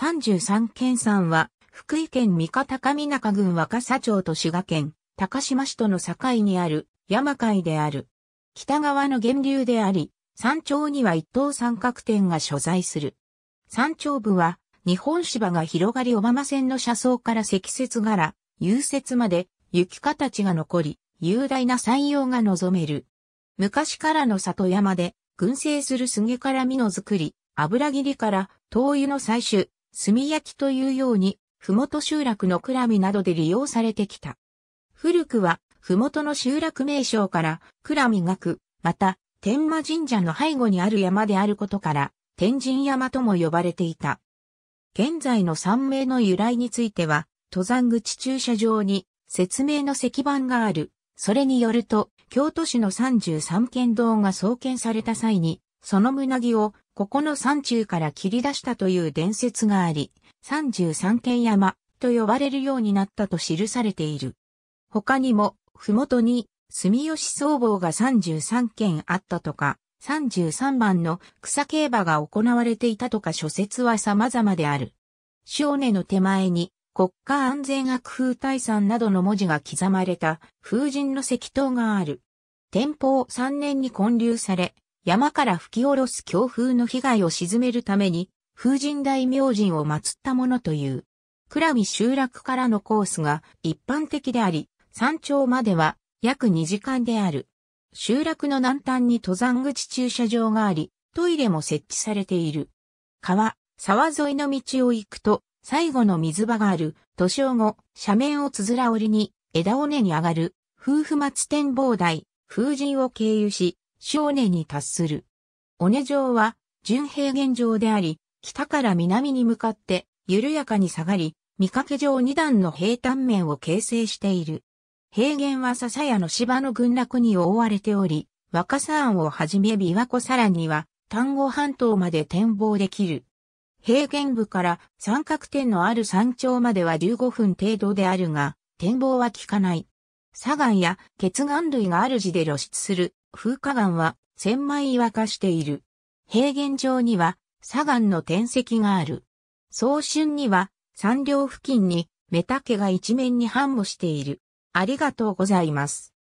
33県産は、福井県三方上中郡若狭町と滋賀県、高島市との境にある、山海である。北側の源流であり、山頂には一等三角点が所在する。山頂部は、日本芝が広がり小浜線の車窓から積雪柄、融雪まで、雪形が残り、雄大な山陽が望める。昔からの里山で、群生する杉から実の作り、油切りから灯油の採取、炭焼きというように、麓集落のくらみなどで利用されてきた。古くは、麓の集落名称から、らみがく、また、天魔神社の背後にある山であることから、天神山とも呼ばれていた。現在の山名の由来については、登山口駐車場に説明の石板がある。それによると、京都市の33県道が創建された際に、その胸木をここの山中から切り出したという伝説があり、33軒山と呼ばれるようになったと記されている。他にも、ふもとに住吉僧帽が33軒あったとか、33番の草競馬が行われていたとか諸説は様々である。少年の手前に国家安全学風大山などの文字が刻まれた風神の石塔がある。天保3年に建立され、山から吹き下ろす強風の被害を沈めるために、風神大明神を祀ったものという。倉見集落からのコースが一般的であり、山頂までは約2時間である。集落の南端に登山口駐車場があり、トイレも設置されている。川、沢沿いの道を行くと、最後の水場がある、都市後、斜面をつづら折りに、枝尾根に上がる、夫婦松展望台、風神を経由し、少年に達する。尾根城は、純平原城であり、北から南に向かって、緩やかに下がり、見かけ上二段の平坦面を形成している。平原は笹屋の芝の群落に覆われており、若狭庵をはじめ琵琶湖さらには、丹後半島まで展望できる。平原部から三角点のある山頂までは15分程度であるが、展望は効かない。砂岩や血岩類がある地で露出する風化岩は千枚岩化している。平原上には砂岩の天石がある。早春には山稜付近にメタケが一面に繁茂している。ありがとうございます。